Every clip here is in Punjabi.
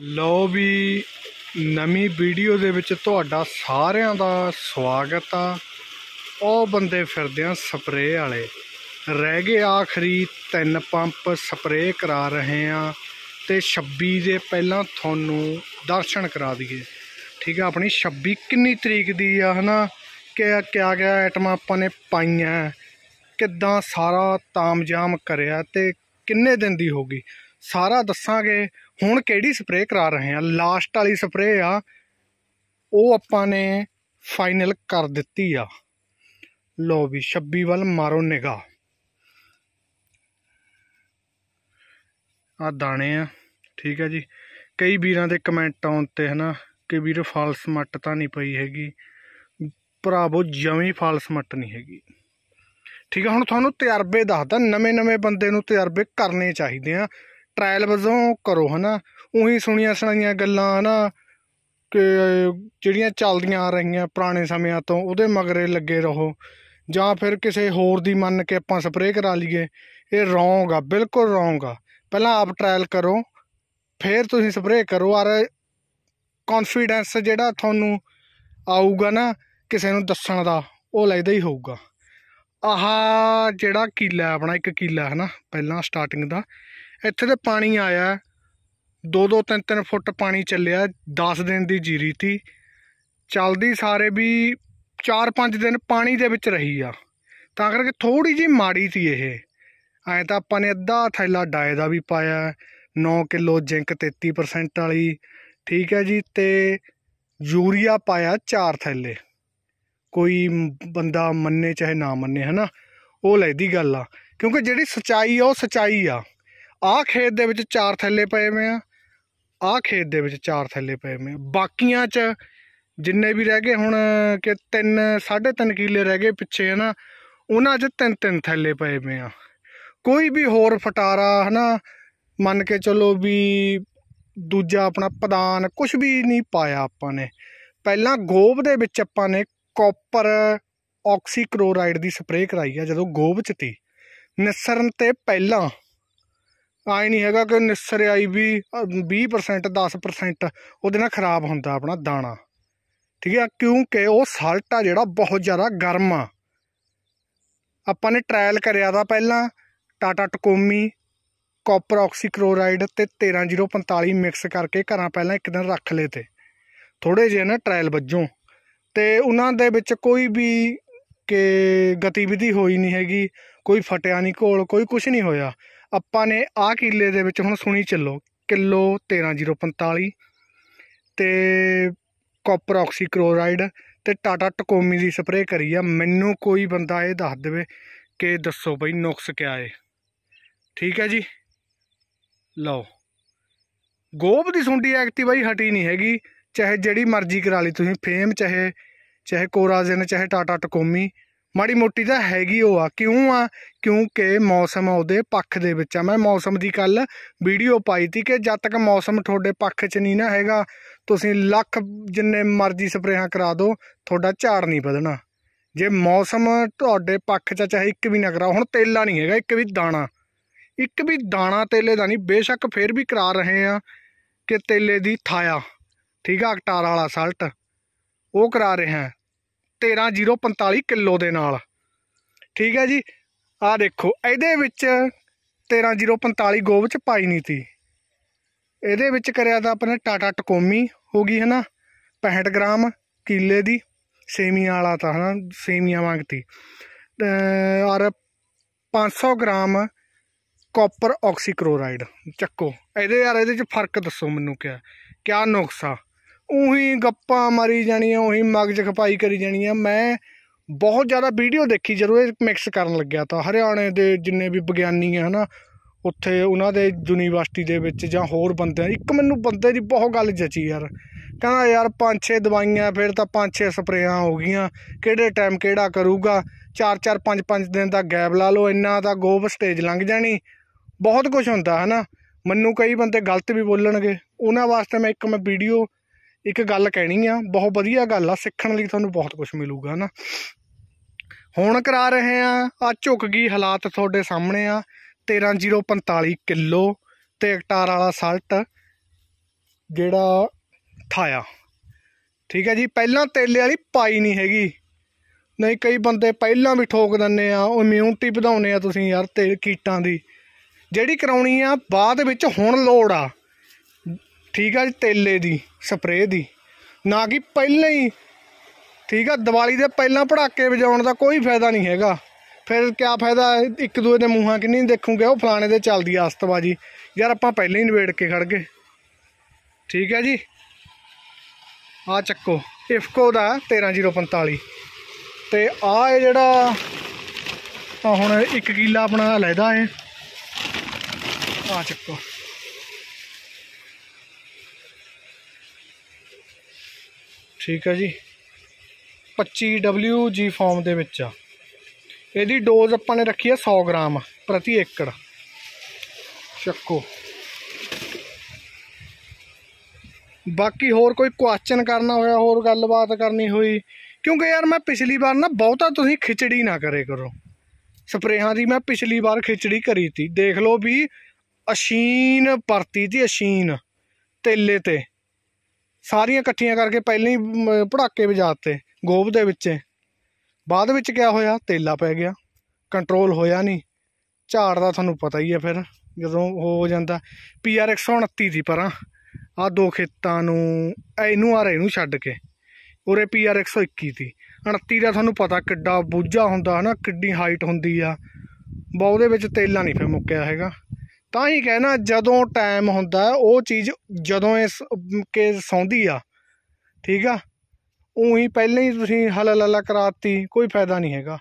ਲੋ ਵੀ ਨਵੀਂ ਵੀਡੀਓ ਦੇ ਵਿੱਚ ਤੁਹਾਡਾ ਸਾਰਿਆਂ ਦਾ ਸਵਾਗਤ ਆ ਉਹ ਬੰਦੇ ਫਿਰਦੇ ਆ ਸਪਰੇਅ ਵਾਲੇ ਰਹਿ ਗਏ ਆਖਰੀ ਤਿੰਨ ਪੰਪ ਸਪਰੇਅ ਕਰਾ ਰਹੇ ਆ ਤੇ 26 ਦੇ ਪਹਿਲਾਂ ਤੁਹਾਨੂੰ ਦਰਸ਼ਨ ਕਰਾ ਦਈਏ ਠੀਕ ਆ ਆਪਣੀ 26 ਕਿੰਨੀ ਤਰੀਕ ਦੀ ਆ ਹਨਾ ਕਿਆ ਕਿਆ ਗਿਆ ਆਈਟਮਾਂ ਆਪਾਂ ਨੇ ਪਾਈਆਂ ਕਿੱਦਾਂ ਸਾਰਾ ਤਾਮਜਾਮ ਕਰਿਆ ਤੇ ਕਿੰਨੇ ਦਿਨ ਦੀ ਹੋਗੀ ਸਾਰਾ ਦੱਸਾਂਗੇ ਹੁਣ ਕਿਹੜੀ ਸਪਰੇਅ ਕਰਾ ਰਹੇ ਆ ਲਾਸਟ ਵਾਲੀ ਸਪਰੇਅ ਆ ਉਹ ਆਪਾਂ ਨੇ ਫਾਈਨਲ ਕਰ ਦਿੱਤੀ ਆ ਲੋ ਵੀ 26 ਵੱਲ ਮਾਰੋ ਨਿਗਾ ਆ ਦਾਣੇ ਆ ਠੀਕ ਹੈ ਜੀ ਕਈ ਵੀਰਾਂ ਦੇ ਕਮੈਂਟ ਆਉਣ ਤੇ ਹਨਾ ਕਿ ਵੀਰ ਫਾਲਸ ਮੱਟ ਤਾਂ ਨਹੀਂ ਪਈ ਹੈਗੀ ਭਰਾਵੋ ਜਮੀ ਫਾਲਸ ਮੱਟ ਨਹੀਂ ਹੈਗੀ ਠੀਕ ਹੈ ਹੁਣ ਤੁਹਾਨੂੰ ਤਜਰਬੇ ਦੱਸਦਾ ਨਵੇਂ-ਨਵੇਂ ਬੰਦੇ ਨੂੰ ਤਜਰਬੇ ਕਰਨੇ ਚਾਹੀਦੇ ਆ ਟ੍ਰਾਇਲ ਵਜੋਂ ਕਰੋ ਹਨਾ ਉਹੀ ਸੁਣੀਆਂ ਸੁਣਾਈਆਂ ਗੱਲਾਂ ਹਨਾ ਕਿ ਜਿਹੜੀਆਂ ਚੱਲਦੀਆਂ ਆ ਰਹੀਆਂ ਪੁਰਾਣੇ ਸਮਿਆਂ ਤੋਂ ਉਹਦੇ ਮਗਰੇ ਲੱਗੇ ਰਹੋ ਜਾਂ ਫਿਰ ਕਿਸੇ ਹੋਰ ਦੀ ਮੰਨ ਕੇ ਆਪਾਂ ਸਪਰੇਅ ਕਰਾ ਲਈਏ ਇਹ ਰੋਂਗ ਆ ਬਿਲਕੁਲ ਰੋਂਗ ਆ ਪਹਿਲਾਂ ਆਪ ਟ੍ਰਾਇਲ ਕਰੋ ਫਿਰ ਤੁਸੀਂ ਸਪਰੇਅ ਕਰੋ ਔਰ ਕੌਨਫੀਡੈਂਸ ਜਿਹੜਾ ਤੁਹਾਨੂੰ ਆਊਗਾ ਨਾ ਕਿਸੇ ਨੂੰ ਦੱਸਣ ਦਾ ਉਹ ਲੈਦਾ ਹੀ ਹੋਊਗਾ ਆਹ ਜਿਹੜਾ ਕੀਲਾ ਆਪਣਾ ਇੱਕ ਕੀਲਾ ਹੈ ਨਾ ਪਹਿਲਾਂ ਸਟਾਰਟਿੰਗ ਦਾ ਇੱਥੇ ਤੇ ਪਾਣੀ ਆਇਆ ਦੋ ਦੋ ਤਿੰਨ ਤਿੰਨ ਫੁੱਟ ਪਾਣੀ ਚੱਲਿਆ 10 ਦਿਨ ਦੀ ਜੀਰੀ ਸੀ ਚਲਦੀ ਸਾਰੇ ਵੀ 4-5 ਦਿਨ ਪਾਣੀ ਦੇ ਵਿੱਚ ਰਹੀ ਆ ਤਾਂ ਕਰਕੇ ਥੋੜੀ ਜੀ ਮਾੜੀ ਸੀ ਇਹ ਐ ਤਾਂ ਆਪਾਂ ਨੇ ਅੱਧਾ ਥੈਲਾ ਡਾਏ ਦਾ ਵੀ ਪਾਇਆ 9 ਕਿਲੋ ਜ਼ਿੰਕ 33% ਵਾਲੀ ਠੀਕ ਹੈ ਜੀ ਤੇ ਯੂਰੀਆ ਪਾਇਆ 4 ਥੈਲੇ ਕੋਈ ਬੰਦਾ ਮੰਨੇ ਚਾਹੇ ਨਾ ਮੰਨੇ ਹਨਾ ਉਹ ਲੈਦੀ ਗੱਲ ਆ ਕਿਉਂਕਿ ਜਿਹੜੀ ਸਚਾਈ ਆ ਉਹ ਸਚਾਈ ਆ ਆਹ ਖੇਤ ਦੇ ਵਿੱਚ ਚਾਰ ਥੈਲੇ ਪਏ ਹੋਏ ਆ ਆਹ ਖੇਤ ਦੇ ਵਿੱਚ ਚਾਰ ਥੈਲੇ ਪਏ ਹੋਏ ਬਾਕੀਆਂ 'ਚ ਜਿੰਨੇ ਵੀ ਰਹਿ ਗਏ ਹੁਣ ਕਿ 3 3.5 ਕਿਲੇ ਰਹਿ ਗਏ ਪਿੱਛੇ ਹਨਾ ਉਹਨਾਂ 'ਚ ਤਿੰਨ ਤਿੰਨ ਥੈਲੇ ਪਏ ਹੋਏ ਆ ਕੋਈ ਵੀ ਹੋਰ ਫਟਾਰਾ ਹਨਾ ਮੰਨ ਕੇ ਚੱਲੋ ਵੀ ਦੂਜਾ ਆਪਣਾ ਪਦਾਨ ਕੁਝ ਵੀ ਨਹੀਂ ਪਾਇਆ ਆਪਾਂ ਨੇ ਪਹਿਲਾਂ ਗੋਬ ਦੇ ਵਿੱਚ ਆਪਾਂ ਨੇ ਕਾਪਰ ਆਕਸੀਕਲੋਰਾਈਡ ਦੀ ਸਪਰੇਅ ਕਰਾਈ ਆ ਜਦੋਂ ਗੋਬ ਚ ਤੀ ਨਿਸਰਨ ਤੇ ਪਹਿਲਾਂ ਆਏ ਨਹੀਂ ਹੈਗਾ ਕਿ ਨਿਸਰਿਆਈ ਵੀ 20% 10% ਉਹਦੇ ਨਾਲ ਖਰਾਬ ਹੁੰਦਾ ਆਪਣਾ ਦਾਣਾ ਠੀਕ ਹੈ ਕਿਉਂਕਿ ਉਹ ਸਾਲਟ ਆ ਜਿਹੜਾ ਬਹੁਤ ਜ਼ਿਆਦਾ ਗਰਮ ਆ ਆਪਾਂ ਨੇ ਟ੍ਰਾਇਲ ਕਰਿਆ ਦਾ ਪਹਿਲਾਂ ਟਾਟਾ ਟਕੋਮੀ ਕਾਪਰ ਆਕਸੀਕਲੋਰਾਈਡ ਤੇ 13045 ਮਿਕਸ ਕਰਕੇ ਘਰਾਂ ਪਹਿਲਾਂ ਇੱਕ ਦਿਨ ਰੱਖ ਲਏ ਤੇ ਥੋੜੇ ਜਿਹੇ ਨਾ ਟ੍ਰਾਇਲ ਵੱਜੋਂ ਤੇ ਉਹਨਾਂ ਦੇ ਵਿੱਚ ਕੋਈ ਵੀ ਕਿ ਗਤੀਵਿਧੀ ਹੋਈ ਨਹੀਂ ਹੈਗੀ ਕੋਈ ਫਟਿਆ ਨਹੀਂ ਘੋਲ ਕੋਈ ਕੁਝ ਨਹੀਂ ਹੋਇਆ ਆਪਾਂ ਨੇ ਆ ਕਿੱਲੇ ਦੇ ਵਿੱਚ ਹੁਣ ਸੁਣੀ ਚੱਲੋ ਕਿਲੋ 13045 ਤੇ ਕਾਪਰ ਆਕਸੀਕਲੋਰਾਈਡ ਤੇ ਟਾਟਾ ਟਕੋਮੀ ਦੀ ਸਪਰੇਅ ਕਰੀ ਆ ਮੈਨੂੰ ਕੋਈ ਬੰਦਾ ਇਹ ਦੱਸ ਦੇਵੇ ਕਿ ਦੱਸੋ ਬਈ ਨੁਕਸ ਕਿਆ ਏ ਠੀਕ ਹੈ ਜੀ ਲਓ ਗੋਬ ਦੀ ਸੁੰਡੀ ਐਕਟਿਵ ਬਈ ਹਟੀ ਨਹੀਂ ਹੈਗੀ ਚਾਹੇ ਜਿਹੜੀ ਮਰਜ਼ੀ ਕਰਾ ਲਈ ਤੁਸੀਂ ਫੇਮ ਚਾਹੇ ਚਾਹੇ ਕੋਰਾਜ਼ਨ ਚਾਹੇ ਟਾਟਾ ਟਕੋਮੀ ਮਾੜੀ ਮੋਟੀ ਤਾਂ ਹੈਗੀ ਉਹ ਆ ਕਿਉਂ ਆ ਕਿਉਂਕਿ ਮੌਸਮ ਉਹਦੇ ਪੱਖ ਦੇ ਵਿੱਚ ਆ ਮੈਂ ਮੌਸਮ ਦੀ ਕੱਲ ਵੀਡੀਓ ਪਾਈ ਤੀ ਕਿ ਜਦ ਤੱਕ ਮੌਸਮ ਤੁਹਾਡੇ ਪੱਖ 'ਚ ਨਹੀਂ ਨਾ ਹੈਗਾ ਤੁਸੀਂ ਲੱਖ ਜਿੰਨੇ ਮਰਜ਼ੀ ਸਪਰੇਹਾਂ ਕਰਾ ਦਿਓ ਤੁਹਾਡਾ ਝਾੜ ਨਹੀਂ ਵਧਣਾ ਜੇ ਮੌਸਮ ਤੁਹਾਡੇ ਪੱਖ 'ਚ ਚਾਹੇ ਇੱਕ ਵੀ ਨਾ ਕਰਾ ਹੁਣ ਤੇਲਾ ਨਹੀਂ ਹੈਗਾ ਇੱਕ ਵੀ ਦਾਣਾ ਇੱਕ ਵੀ ਦਾਣਾ ਤੇਲੇ ਦਾ ਨਹੀਂ ਬੇਸ਼ੱਕ ਫੇਰ ਵੀ ਕਰਾ ਰਹੇ ਆ ਕਿ ਤੇਲੇ ਦੀ ਥਾਇਆ ਠੀਕ ਆ ਅਕਟਾਰ ਵਾਲਾ ਸਾਲਟ ਉਹ ਕਰਾ ਰਹੇ ਆ 13045 ਕਿਲੋ ਦੇ ਨਾਲ ਠੀਕ ਹੈ ਜੀ ਆ ਦੇਖੋ ਇਹਦੇ ਵਿੱਚ 13045 ਗੋਵ ਚ ਪਾਈ ਨਹੀਂ ਸੀ ਇਹਦੇ ਵਿੱਚ ਕਰਿਆ ਤਾਂ ਆਪਣੇ ਟਾਟਾ ਟਕੋਮੀ ਹੋ ਗਈ ਹਨਾ 65 ਗ੍ਰਾਮ ਕਿਲੇ ਦੀ ਸੇਮੀਆਂ ਵਾਲਾ ਤਾਂ ਹਨਾ ਸੇਮੀਆਂ ਮੰਗਤੀ ਔਰ 500 ਗ੍ਰਾਮ ਕਾਪਰ ਆਕਸੀਕਲੋਰਾਈਡ ਚੱਕੋ ਇਹਦੇ ਯਾਰ ਇਹਦੇ ਚ ਫਰਕ ਦੱਸੋ ਮੈਨੂੰ ਕਿਆ ਕਿਆ ਨੁਕਸਾ ਉਹੀ ਗੱਪਾਂ ਮਾਰੀ ਜਾਣੀਆਂ ਉਹੀ ਮਗਜ ਖਪਾਈ ਕਰੀ ਜਾਣੀਆਂ ਮੈਂ ਬਹੁਤ ਜ਼ਿਆਦਾ ਵੀਡੀਓ ਦੇਖੀ ਜਦੋਂ ਇਹ ਮਿਕਸ ਕਰਨ ਲੱਗਿਆ ਤਾਂ ਹਰਿਆਣੇ ਦੇ ਜਿੰਨੇ ਵੀ ਵਿਗਿਆਨੀ ਆ ਹਨਾ ਉੱਥੇ ਉਹਨਾਂ ਦੇ ਯੂਨੀਵਰਸਿਟੀ ਦੇ ਵਿੱਚ ਜਾਂ ਹੋਰ ਬੰਦੇ ਇੱਕ ਮੈਨੂੰ ਬੰਦੇ ਦੀ ਬਹੁਤ ਗੱਲ ਜਚੀ ਯਾਰ ਕਹਿੰਦਾ ਯਾਰ ਪੰਜ ਛੇ ਦਵਾਈਆਂ ਫਿਰ ਤਾਂ ਪੰਜ ਛੇ ਸਪਰੇਆਂ ਹੋ ਗਈਆਂ ਕਿਹੜੇ ਟਾਈਮ ਕਿਹੜਾ ਕਰੂਗਾ ਚਾਰ ਚਾਰ ਪੰਜ ਪੰਜ ਦਿਨ ਦਾ ਗੈਪ ਲਾ ਲਓ ਇੰਨਾ ਤਾਂ ਗੋਬ ਸਟੇਜ ਲੰਘ ਜਾਣੀ ਬਹੁਤ ਕੁਝ ਹੁੰਦਾ ਹਨਾ ਮੈਨੂੰ ਕਈ ਬੰਦੇ ਗਲਤ ਵੀ ਬੋਲਣਗੇ ਉਹਨਾਂ ਵਾਸਤੇ ਮੈਂ ਇੱਕ ਮੈਂ ਵੀਡੀਓ ਇੱਕ ਗੱਲ ਕਹਿਣੀ ਆ ਬਹੁਤ ਵਧੀਆ ਗੱਲ ਆ ਸਿੱਖਣ ਲਈ ਤੁਹਾਨੂੰ ਬਹੁਤ ਕੁਝ ਮਿਲੂਗਾ ਨਾ ਹੁਣ ਕਰਾ ਰਹੇ ਆ ਆ ਝੁਕ ਗਈ ਹਾਲਾਤ ਤੁਹਾਡੇ ਸਾਹਮਣੇ ਆ 13045 ਕਿਲੋ ਤੇ ਹਕਟਾਰ ਵਾਲਾ ਸਲਟ ਜਿਹੜਾ ਥਾਇਆ ਠੀਕ ਹੈ ਜੀ ਪਹਿਲਾਂ ਤੇਲੇ ਵਾਲੀ ਪਾਈ ਨਹੀਂ ਹੈਗੀ ਨਹੀਂ ਕਈ ਬੰਦੇ ਪਹਿਲਾਂ ਵੀ ਠੋਕ ਦਿੰਨੇ ਆ ਇਮਿਊਨਿਟੀ ਵਧਾਉਣੇ ਆ ਤੁਸੀਂ ਯਾਰ ਤੇ ਕੀਟਾਂ ਦੀ ਜਿਹੜੀ ਕਰਾਉਣੀ ਆ ਬਾਅਦ ਵਿੱਚ ਹੁਣ ਲੋੜ ਆ ਠੀਕ ਆ ਜੀ ਤੇਲੇ ਦੀ ਸਪਰੇ ਦੀ ਨਾ ਕਿ ਪਹਿਲਾਂ ਹੀ ਠੀਕ ਆ ਦੀਵਾਲੀ ਦੇ ਪਹਿਲਾਂ ਪੜਾਕੇ ਵਜਾਉਣ ਦਾ ਕੋਈ ਫਾਇਦਾ ਨਹੀਂ ਹੈਗਾ ਫਿਰ ਕੀ ਫਾਇਦਾ ਇੱਕ ਦੂਏ ਦੇ ਮੂੰਹਾਂ ਕਿੰਨੀ ਦੇਖੂਗੇ ਉਹ ਫਲਾਣੇ ਦੇ ਚੱਲਦੀ ਆਸਤਬਾਜੀ ਯਾਰ ਆਪਾਂ ਪਹਿਲਾਂ ਹੀ ਨਿਬੇੜ ਕੇ ਖੜ ਗਏ ਠੀਕ ਹੈ ਜੀ ਆ ਚੱਕੋ ਇਫਕੋ ਦਾ 13045 ਤੇ ਆ ਇਹ ਜਿਹੜਾ ਹੁਣ 1 ਕਿਲਾ ਆਪਣਾ ਲੈਦਾ ਹੈ ਆ ਚੱਕੋ ਠੀਕ ਹੈ ਜੀ 25 ਜੀ ਫਾਰਮ ਦੇ ਵਿੱਚ ਆ ਇਹਦੀ ਡੋਜ਼ ਆਪਾਂ ਨੇ ਰੱਖੀ ਆ 100 ਗ੍ਰਾਮ ਪ੍ਰਤੀ ਏਕੜ ਚੱਕੋ ਬਾਕੀ ਹੋਰ ਕੋਈ ਕੁਐਸਚਨ ਕਰਨਾ ਹੋਇਆ ਹੋਰ ਗੱਲਬਾਤ ਕਰਨੀ ਹੋਈ ਕਿਉਂਕਿ ਯਾਰ ਮੈਂ ਪਿਛਲੀ ਵਾਰ ਨਾ ਬਹੁਤਾ ਤੁਸੀਂ ਖਿਚੜੀ ਨਾ ਕਰੇ ਕਰੋ ਸਪਰੇਹਾਂ ਦੀ ਮੈਂ ਪਿਛਲੀ ਵਾਰ ਖਿਚੜੀ ਕਰੀ ਤੀ ਦੇਖ ਲਓ ਵੀ ਅਸ਼ੀਨ ਪਰਤੀ ਦੀ ਅਸ਼ੀਨ ਤੇਲੇ ਤੇ ਸਾਰੀਆਂ ਇਕੱਠੀਆਂ ਕਰਕੇ ਪਹਿਲਾਂ ਹੀ ਪੜਾਕੇ ਵਜਾਤੇ ਗੋਬ ਦੇ ਵਿੱਚ ਬਾਅਦ ਵਿੱਚ ਕਿਆ ਹੋਇਆ ਤੇਲਾ ਪੈ ਗਿਆ ਕੰਟਰੋਲ ਹੋਇਆ ਨਹੀਂ ਝਾੜ ਦਾ ਤੁਹਾਨੂੰ ਪਤਾ ਹੀ ਹੈ ਫਿਰ ਜਦੋਂ ਹੋ ਜਾਂਦਾ ਪੀਆਰ 129 ਦੀ ਪਰਾਂ ਆ ਦੋ ਖੇਤਾਂ ਨੂੰ ਇਹਨੂੰ ਆ ਇਹਨੂੰ ਛੱਡ ਕੇ ਉਰੇ ਪੀਆਰ 121 ਦੀ 29 ਦਾ ਤੁਹਾਨੂੰ ਪਤਾ ਕਿੱਡਾ ਬੂਝਾ ਹੁੰਦਾ ਹਨਾ ਕਿੱਡੀ ਹਾਈਟ ਹੁੰਦੀ ਆ ਬਹੁ ਦੇ ਵਿੱਚ ਤੇਲਾ ਨਹੀਂ ਫਿਰ ਮੁੱਕਿਆ ਹੈਗਾ ਤਾਂ ਹੀ ਕਹਿਣਾ ਜਦੋਂ ਟਾਈਮ ਹੁੰਦਾ ਉਹ ਚੀਜ਼ ਜਦੋਂ ਇਸ ਕੇ ਸੌਂਦੀ ਆ ਠੀਕ ਆ ਉਹੀ ਪਹਿਲਾਂ ਹੀ ਤੁਸੀਂ ਹਲਲਲਾ ਕਰਾਤੀ ਕੋਈ ਫਾਇਦਾ ਨਹੀਂ ਹੈਗਾ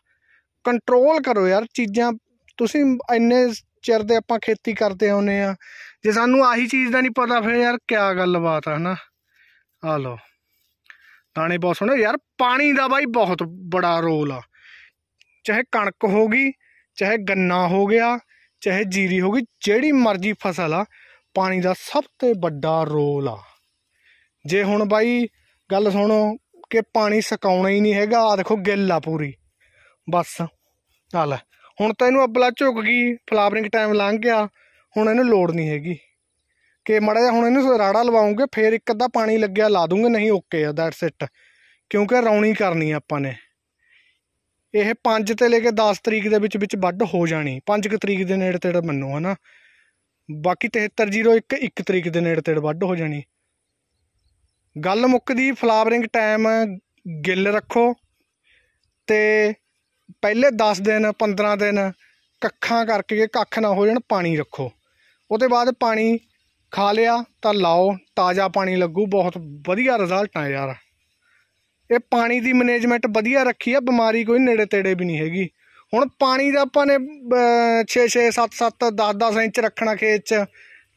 ਕੰਟਰੋਲ ਕਰੋ ਯਾਰ ਚੀਜ਼ਾਂ ਤੁਸੀਂ ਇੰਨੇ ਚਿਰ ਦੇ ਆਪਾਂ ਖੇਤੀ ਕਰਦੇ ਆਉਨੇ ਆ ਜੇ ਸਾਨੂੰ ਆਹੀ ਚੀਜ਼ ਦਾ ਨਹੀਂ ਪਤਾ ਫਿਰ ਯਾਰ ਗੱਲ ਗੱਲਬਾਤ ਆ ਹਨਾ ਆ ਲੋ ਦਾਣੇ ਬਹੁਤ ਸੋਹਣੇ ਯਾਰ ਪਾਣੀ ਦਾ ਬਾਈ ਬਹੁਤ ਬੜਾ ਰੋਲ ਆ ਚਾਹੇ ਕਣਕ ਹੋ ਗਈ ਚਾਹੇ ਗੰਨਾ ਹੋ ਗਿਆ ਚਾਹੇ ਜੀਰੀ ਹੋ ਗਈ ਜਿਹੜੀ ਮਰਜ਼ੀ ਫਸਲ ਆ ਪਾਣੀ ਦਾ ਸਭ ਤੋਂ ਵੱਡਾ ਰੋਲ ਆ ਜੇ ਹੁਣ ਬਾਈ ਗੱਲ ਸੁਣੋ ਕਿ ਪਾਣੀ ਸਕਾਉਣਾ ਹੀ ਨਹੀਂ ਹੈਗਾ ਆ ਦੇਖੋ ਗਿੱਲ ਆ ਪੂਰੀ ਬਸ ਆ ਲੈ ਹੁਣ ਤਾਂ ਇਹਨੂੰ ਅਬਲਾ ਝੁਕ ਗਈ ਫਲਾਵਰਿੰਗ ਟਾਈਮ ਲੰਘ ਗਿਆ ਹੁਣ ਇਹਨੂੰ ਲੋੜ ਨਹੀਂ ਹੈਗੀ ਕਿ ਮੜਾ ਜਾ ਹੁਣ ਇਹਨੂੰ ਰਾੜਾ ਲਵਾਉਂਗੇ ਫੇਰ ਇੱਕ ਅੱਧਾ ਪਾਣੀ ਲੱਗਿਆ ਲਾ ਦੂੰਗੇ ਨਹੀਂ ਓਕੇ ਆ ਦੈਟਸ ਇਟ ਕਿਉਂਕਿ ਰੌਣੀ ਕਰਨੀ ਆ ਆਪਾਂ ਨੇ ਇਹ 5 ਤੇ ਲੈ ਕੇ 10 ਤਰੀਕ ਦੇ ਵਿੱਚ ਵਿੱਚ ਵੱਡ ਹੋ ਜਾਣੀ 5 ਤਰੀਕ ਦੇ ਨੇੜੇ ਤੇੜੇ ਮੰਨੋ ਹਨਾ ਬਾਕੀ 7301 1 ਤਰੀਕ ਦੇ ਨੇੜੇ ਤੇੜੇ ਵੱਡ ਹੋ ਜਾਣੀ ਗੱਲ ਮੁੱਕਦੀ ਫਲਾਵਰਿੰਗ ਟਾਈਮ ਗਿੱਲ ਰੱਖੋ ਤੇ ਪਹਿਲੇ 10 ਦਿਨ 15 ਦਿਨ ਕੱਖਾਂ ਕਰਕੇ ਕੱਖ ਨਾ ਹੋ ਜਾਣ ਪਾਣੀ ਰੱਖੋ ਉਹਦੇ ਬਾਅਦ ਪਾਣੀ ਖਾ ਲਿਆ ਤਾਂ ਲਾਓ ਤਾਜ਼ਾ ਪਾਣੀ ਲੱਗੂ ਬਹੁਤ ਵਧੀਆ ਰਿਜ਼ਲਟ ਆ ਯਾਰ ਇਹ ਪਾਣੀ ਦੀ ਮੈਨੇਜਮੈਂਟ ਵਧੀਆ ਰੱਖੀ ਆ ਬਿਮਾਰੀ ਕੋਈ ਨੇੜੇ ਤੇੜੇ ਵੀ ਨਹੀਂ ਹੈਗੀ ਹੁਣ ਪਾਣੀ ਦਾ ਆਪਾਂ ਨੇ 6 6 7 7 10 10 ਇੰਚ ਰੱਖਣਾ ਖੇਤ 'ਚ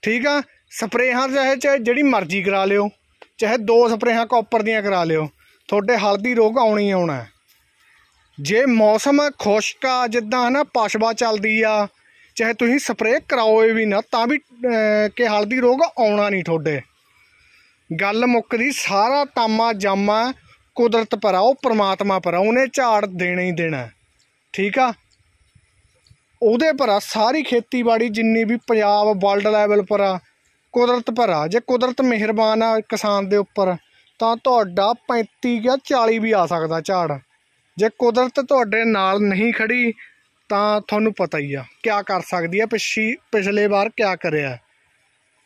ਠੀਕ ਆ ਸਪਰੇਹਾਂ ਜਿਹੇ ਚ ਜਿਹੜੀ ਮਰਜ਼ੀ ਕਰਾ ਲਿਓ ਚਾਹੇ ਦੋ ਸਪਰੇਹਾਂ ਕਾਪਰ ਦੀਆਂ ਕਰਾ ਲਿਓ ਤੁਹਾਡੇ ਹਲਦੀ ਰੋਗ ਆਉਣੀ ਆਉਣਾ ਜੇ ਮੌਸਮ ਖੁਸ਼ਕ ਆ ਜਿੱਦਾਂ ਹਨਾ ਪਸ਼ਵਾ ਚੱਲਦੀ ਆ ਚਾਹੇ ਤੁਸੀਂ ਸਪਰੇਅ ਕਰਾਓ ਵੀ ਨਾ ਤਾਂ ਵੀ ਕਿ ਹਲਦੀ ਰੋਗ ਆਉਣਾ ਨਹੀਂ ਤੁਹਾਡੇ ਗੱਲ ਮੁੱਕਦੀ ਸਾਰਾ ਤਾਮਾ ਜਾਮਾ ਕੁਦਰਤ ਪਰ ਉਹ ਪ੍ਰਮਾਤਮਾ ਪਰ ਉਹਨੇ ਝਾੜ ਦੇਣਾ ਹੀ ਦੇਣਾ ਠੀਕ ਆ ਉਹਦੇ ਪਰ ਸਾਰੀ ਖੇਤੀਬਾੜੀ ਜਿੰਨੀ ਵੀ ਪੰਜਾਬ ਵਰਲਡ ਲੈਵਲ ਪਰ ਆ ਕੁਦਰਤ ਪਰ ਆ ਜੇ ਕੁਦਰਤ ਮਿਹਰਬਾਨ ਆ ਕਿਸਾਨ ਦੇ ਉੱਪਰ ਤਾਂ ਤੁਹਾਡਾ 35 ਜਾਂ 40 ਵੀ ਆ ਸਕਦਾ ਝਾੜ ਜੇ ਕੁਦਰਤ ਤੁਹਾਡੇ ਨਾਲ ਨਹੀਂ ਖੜੀ ਤਾਂ ਤੁਹਾਨੂੰ ਪਤਾ ਹੀ ਆ ਕੀ ਕਰ ਸਕਦੀ ਆ ਪਿਛੀ ਪਿਛਲੇ ਵਾਰ ਕੀ ਕਰਿਆ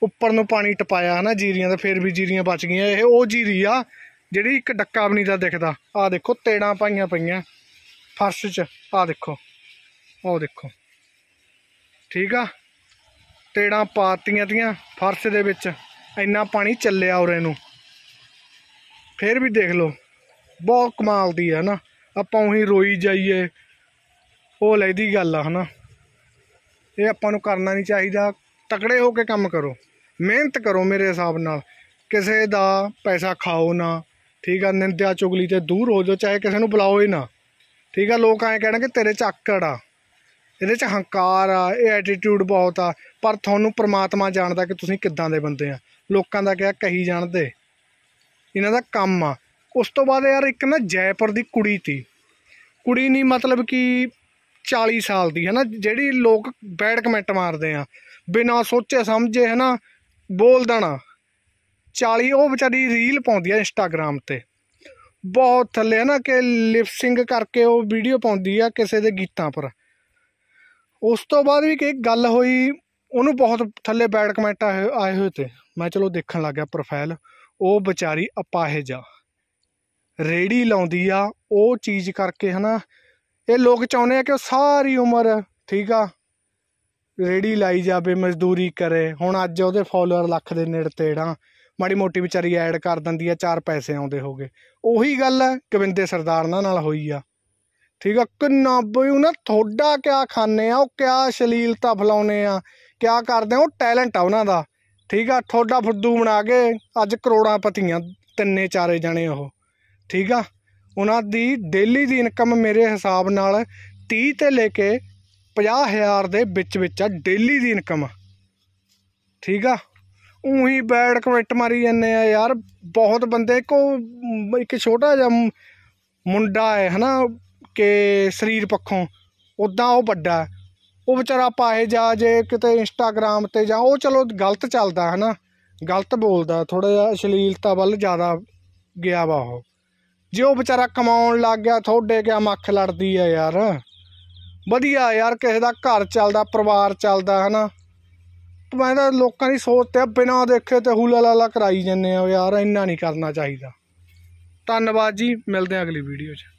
ਉੱਪਰ ਨੂੰ ਪਾਣੀ ਟਪਾਇਆ ਹਨਾ ਜੀਰੀਆਂ ਦਾ ਫੇਰ ਵੀ ਜੀਰੀਆਂ ਬਚ ਗਈਆਂ ਇਹ ਉਹ ਜੀਰੀ ਆ ਜਿਹੜੀ ਇੱਕ ਡੱਕਾ ਵੀ ਨਹੀਂ ਦਾ ਦਿਖਦਾ ਆਹ ਦੇਖੋ ਤੇੜਾਂ ਪਾਈਆਂ ਪਈਆਂ ਫਰਸ਼ 'ਚ ਆਹ ਦੇਖੋ ਉਹ ਦੇਖੋ ਠੀਕ ਆ ਤੇੜਾਂ ਪਾਤੀਆਂ ਤੀਆਂ ਫਰਸ਼ ਦੇ ਵਿੱਚ ਇੰਨਾ ਪਾਣੀ ਚੱਲਿਆ ਉਰੇ ਨੂੰ ਫੇਰ ਵੀ ਦੇਖ ਲਓ ਬਹੁਤ ਕਮਾਲ ਦੀ ਹੈ ਨਾ ਆਪਾਂ ਉਹੀ ਰੋਈ ਜਾਈਏ ਉਹ ਲੈਦੀ ਗੱਲ ਆ ਹਨਾ ਇਹ ਆਪਾਂ ਨੂੰ ਕਰਨਾ ਨਹੀਂ ਚਾਹੀਦਾ ਤਕੜੇ ਹੋ ਕੇ ਕੰਮ ਕਰੋ ਮਿਹਨਤ ਕਰੋ ਮੇਰੇ ਹਿਸਾਬ ਨਾਲ ਕਿਸੇ ਦਾ ਪੈਸਾ ਖਾਓ ਨਾ ਠੀਕ ਆ ਨਿੰਦਿਆ ਚੁਗਲੀ ਤੇ ਦੂਰ ਹੋ ਜਾ ਚਾਹੇ ਕਿਸੇ ਨੂੰ ਬੁਲਾਓ ਹੀ ਨਾ ਠੀਕ ਆ ਲੋਕ ਆਏ ਕਹਿਣਗੇ ਤੇਰੇ ਚ ਆਕੜ ਆ ਇਹਦੇ ਚ ਹੰਕਾਰ ਆ ਇਹ ਐਟੀਟਿਊਡ ਬਹੁਤ ਆ ਪਰ ਤੁਹਾਨੂੰ ਪ੍ਰਮਾਤਮਾ ਜਾਣਦਾ ਕਿ ਤੁਸੀਂ ਕਿੱਦਾਂ ਦੇ ਬੰਦੇ ਆ ਲੋਕਾਂ ਦਾ ਕਿਹਾ ਕਹੀ ਜਾਣਦੇ ਇਹਨਾਂ ਦਾ ਕੰਮ ਆ ਉਸ ਤੋਂ ਬਾਅਦ ਯਾਰ ਇੱਕ ਨਾ ਜੈਪੁਰ ਦੀ ਕੁੜੀ ਸੀ ਕੁੜੀ ਨਹੀਂ ਮਤਲਬ ਕਿ 40 ਸਾਲ ਦੀ ਹੈ ਨਾ ਜਿਹੜੀ ਲੋਕ ਬੈਡ ਕਮੈਂਟ ਮਾਰਦੇ ਆ ਬਿਨਾ ਸੋਚੇ ਸਮਝੇ ਹੈ ਨਾ ਬੋਲ ਦੇਣਾ 40 ਉਹ ਵਿਚਾਰੀ ਰੀਲ ਪਾਉਂਦੀ ਆ ਇੰਸਟਾਗ੍ਰam ਤੇ ਬਹੁਤ ਥੱਲੇ ਨਾ ਕਿ ਲਿਪਸਿੰਗ ਕਰਕੇ ਉਹ ਵੀਡੀਓ ਪਾਉਂਦੀ ਆ ਕਿਸੇ ਦੇ ਗੀਤਾਂ ਪਰ ਉਸ ਤੋਂ ਬਾਅਦ ਵੀ ਕਿ ਗੱਲ ਹੋਈ ਉਹਨੂੰ ਬਹੁਤ ਥੱਲੇ ਬੈਡ ਕਮੈਂਟ ਆਏ ਹੋਏ ਤੇ ਮੈਂ ਚਲੋ ਦੇਖਣ ਲੱਗ ਗਿਆ ਪ੍ਰੋਫਾਈਲ ਉਹ ਵਿਚਾਰੀ ਅਪਾਹਜ ਆ ਰੇੜੀ ਲਾਉਂਦੀ ਆ ਉਹ ਚੀਜ਼ ਕਰਕੇ ਹਨਾ ਇਹ ਲੋਕ ਚਾਹੁੰਦੇ ਆ ਕਿ ਉਹ ਸਾਰੀ ਉਮਰ ਠੀਕ ਆ ਰੇੜੀ ਲਾਈ ਜਾਵੇ ਮਜ਼ਦੂਰੀ ਕਰੇ ਹੁਣ ਅੱਜ ਉਹਦੇ ਫਾਲੋਅਰ ਲੱਖ ਦੇ ਨੇੜੇ ਤੇੜਾ ਮਾੜੀ ਮੋਟੀ ਵਿਚਾਰੀ ਐਡ ਕਰ ਦਿੰਦੀ ਆ ਚਾਰ ਪੈਸੇ ਆਉਂਦੇ ਹੋਗੇ ਉਹੀ ਗੱਲ ਕਵਿੰਦੇ ਸਰਦਾਰ ਨਾਲ ਹੋਈ ਆ ਠੀਕ ਆ ਕਿੰਨਾ ਬਈ ਉਹਨਾਂ ਥੋੜਾ ਕਿਆ ਖਾਣੇ ਆ ਉਹ ਕਿਆ ਸ਼ਲੀਲਤਾ ਫਲਾਉਨੇ ਆ ਕਿਆ ਕਰਦੇ ਉਹ ਟੈਲੈਂਟ ਆ ਉਹਨਾਂ ਦਾ ਠੀਕ ਆ ਥੋੜਾ ਫੁੱਦੂ ਬਣਾ ਕੇ ਅੱਜ ਕਰੋੜਾਂ ਪਤੀਆਂ ਤਿੰਨੇ ਚਾਰੇ ਜਣੇ ਉਹ ਠੀਕ ਆ ਉਹਨਾਂ ਦੀ ਡੇਲੀ ਦੀ ਇਨਕਮ ਮੇਰੇ ਹਿਸਾਬ ਨਾਲ 30 ਤੇ ਲੈ ਕੇ 50000 ਦੇ ਵਿੱਚ ਵਿੱਚ ਆ ਡੇਲੀ ਦੀ ਇਨਕਮ ਠੀਕ ਆ ਉਹੀ ਬੈਡ ਕਮੈਂਟ ਮਾਰੀ ਜਾਂਦੇ ਆ ਯਾਰ ਬਹੁਤ ਬੰਦੇ ਕੋ ਇੱਕ ਛੋਟਾ ਜਿਹਾ ਮੁੰਡਾ ਹੈ ਹਨਾ ਕਿ ਸਰੀਰ ਪੱਖੋਂ ਉਦਾਂ ਉਹ ਵੱਡਾ ਉਹ ਵਿਚਾਰਾ ਪਾਏ ਜਾ ਜੇ ਕਿਤੇ ਇੰਸਟਾਗ੍ਰam ਤੇ ਜਾਂ ਉਹ ਚਲੋ ਗਲਤ ਚੱਲਦਾ ਹਨਾ ਗਲਤ ਬੋਲਦਾ ਥੋੜਾ ਜਿਹਾ ਅਸ਼ਲੀਲਤਾ ਵੱਲ ਜ਼ਿਆਦਾ ਗਿਆ ਵਾ ਉਹ ਜੇ ਉਹ ਵਿਚਾਰਾ ਕਮਾਉਣ ਲੱਗ ਗਿਆ ਥੋੜੇ ਕਿਆ ਮੱਖ ਲੜਦੀ ਆ ਯਾਰ ਵਧੀਆ ਯਾਰ ਕਿਸੇ ਦਾ ਘਰ ਚੱਲਦਾ ਪਰਿਵਾਰ ਚੱਲਦਾ ਹਨਾ ਮੈਂ ਤਾਂ ਲੋਕਾਂ ਦੀ ਸੋਚ ਤੇ ਬਿਨਾਂ ਦੇਖੇ ਤੇ ਹੂਲਾ ਲਾਲਾ ਕਰਾਈ ਜੰਨੇ ਆ ਯਾਰ ਇੰਨਾ ਨਹੀਂ ਕਰਨਾ ਚਾਹੀਦਾ ਧੰਨਵਾਦ ਜੀ ਮਿਲਦੇ ਆ ਅਗਲੀ ਵੀਡੀਓ 'ਚ